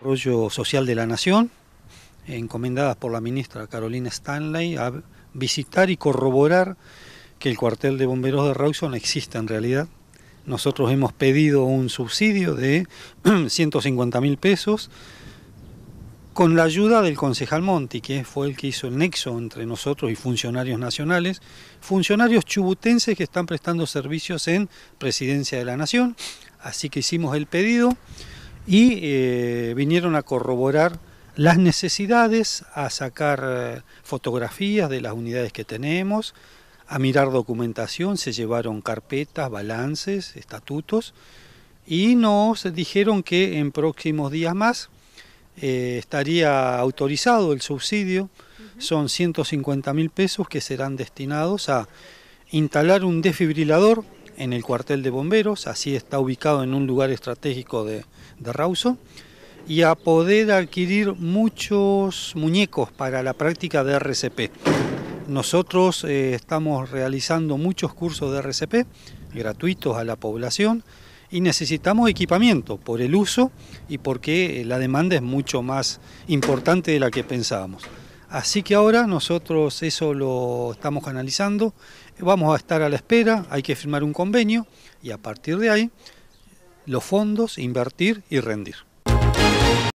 Desarrollo Social de la Nación, encomendadas por la ministra Carolina Stanley, a visitar y corroborar que el cuartel de bomberos de Rawson existe en realidad. Nosotros hemos pedido un subsidio de 150 mil pesos con la ayuda del concejal Monti, que fue el que hizo el nexo entre nosotros y funcionarios nacionales, funcionarios chubutenses que están prestando servicios en Presidencia de la Nación. Así que hicimos el pedido y eh, vinieron a corroborar las necesidades, a sacar eh, fotografías de las unidades que tenemos, a mirar documentación, se llevaron carpetas, balances, estatutos y nos dijeron que en próximos días más eh, estaría autorizado el subsidio, son 150 mil pesos que serán destinados a instalar un desfibrilador en el cuartel de bomberos, así está ubicado en un lugar estratégico de, de Rauso, y a poder adquirir muchos muñecos para la práctica de RCP. Nosotros eh, estamos realizando muchos cursos de RCP gratuitos a la población y necesitamos equipamiento por el uso y porque la demanda es mucho más importante de la que pensábamos. Así que ahora nosotros eso lo estamos analizando, vamos a estar a la espera, hay que firmar un convenio y a partir de ahí los fondos, invertir y rendir.